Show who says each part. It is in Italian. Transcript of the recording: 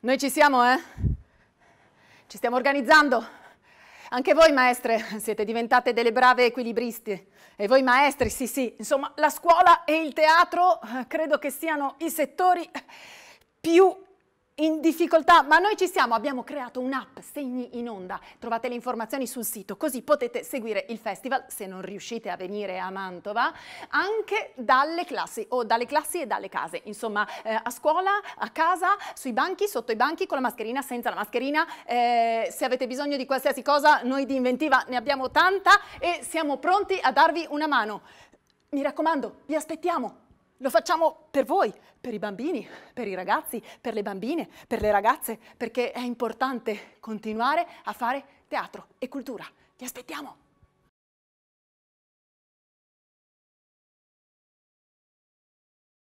Speaker 1: Noi ci siamo, eh? Ci stiamo organizzando. Anche voi maestre siete diventate delle brave equilibriste. E voi maestri, sì sì. Insomma, la scuola e il teatro eh, credo che siano i settori più in difficoltà, ma noi ci siamo, abbiamo creato un'app Segni in Onda. Trovate le informazioni sul sito, così potete seguire il festival se non riuscite a venire a Mantova, anche dalle classi o dalle classi e dalle case, insomma eh, a scuola, a casa, sui banchi, sotto i banchi, con la mascherina, senza la mascherina. Eh, se avete bisogno di qualsiasi cosa, noi di inventiva ne abbiamo tanta e siamo pronti a darvi una mano. Mi raccomando, vi aspettiamo. Lo facciamo per voi, per i bambini, per i ragazzi, per le bambine, per le ragazze, perché è importante continuare a fare teatro e cultura. Ti aspettiamo!